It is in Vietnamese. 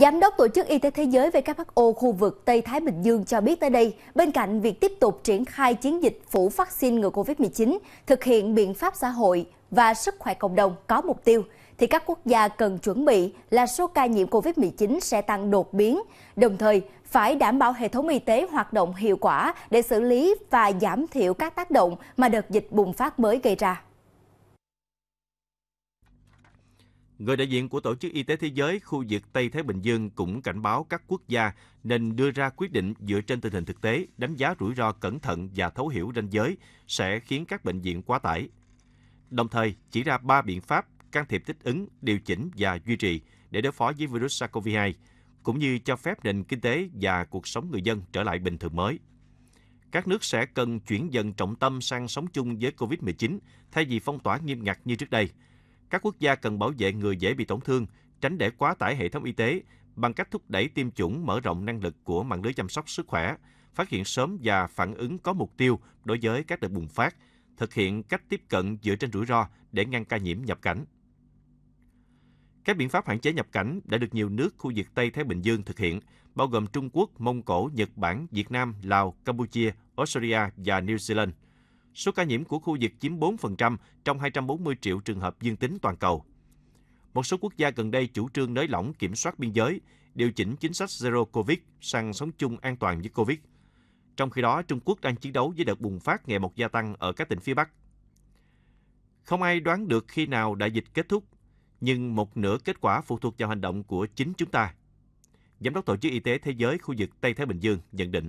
Giám đốc Tổ chức Y tế Thế giới về các WHO khu vực Tây Thái Bình Dương cho biết tới đây, bên cạnh việc tiếp tục triển khai chiến dịch phủ vaccine ngừa COVID-19, thực hiện biện pháp xã hội và sức khỏe cộng đồng có mục tiêu, thì các quốc gia cần chuẩn bị là số ca nhiễm COVID-19 sẽ tăng đột biến, đồng thời phải đảm bảo hệ thống y tế hoạt động hiệu quả để xử lý và giảm thiểu các tác động mà đợt dịch bùng phát mới gây ra. Người đại diện của Tổ chức Y tế Thế giới khu vực Tây Thái Bình Dương cũng cảnh báo các quốc gia nên đưa ra quyết định dựa trên tình hình thực tế, đánh giá rủi ro cẩn thận và thấu hiểu ranh giới sẽ khiến các bệnh viện quá tải. Đồng thời, chỉ ra 3 biện pháp can thiệp thích ứng, điều chỉnh và duy trì để đối phó với virus SARS-CoV-2, cũng như cho phép nền kinh tế và cuộc sống người dân trở lại bình thường mới. Các nước sẽ cần chuyển dần trọng tâm sang sống chung với COVID-19 thay vì phong tỏa nghiêm ngặt như trước đây – các quốc gia cần bảo vệ người dễ bị tổn thương, tránh để quá tải hệ thống y tế bằng cách thúc đẩy tiêm chủng mở rộng năng lực của mạng lưới chăm sóc sức khỏe, phát hiện sớm và phản ứng có mục tiêu đối với các đợt bùng phát, thực hiện cách tiếp cận dựa trên rủi ro để ngăn ca nhiễm nhập cảnh. Các biện pháp hạn chế nhập cảnh đã được nhiều nước khu vực Tây Thái Bình Dương thực hiện, bao gồm Trung Quốc, Mông Cổ, Nhật Bản, Việt Nam, Lào, Campuchia, Australia và New Zealand – Số ca nhiễm của khu vực chiếm 4% trong 240 triệu trường hợp dương tính toàn cầu. Một số quốc gia gần đây chủ trương nới lỏng kiểm soát biên giới, điều chỉnh chính sách Zero Covid sang sống chung an toàn với Covid. Trong khi đó, Trung Quốc đang chiến đấu với đợt bùng phát ngày một gia tăng ở các tỉnh phía Bắc. Không ai đoán được khi nào đại dịch kết thúc, nhưng một nửa kết quả phụ thuộc vào hành động của chính chúng ta. Giám đốc Tổ chức Y tế Thế giới khu vực Tây Thái Bình Dương nhận định.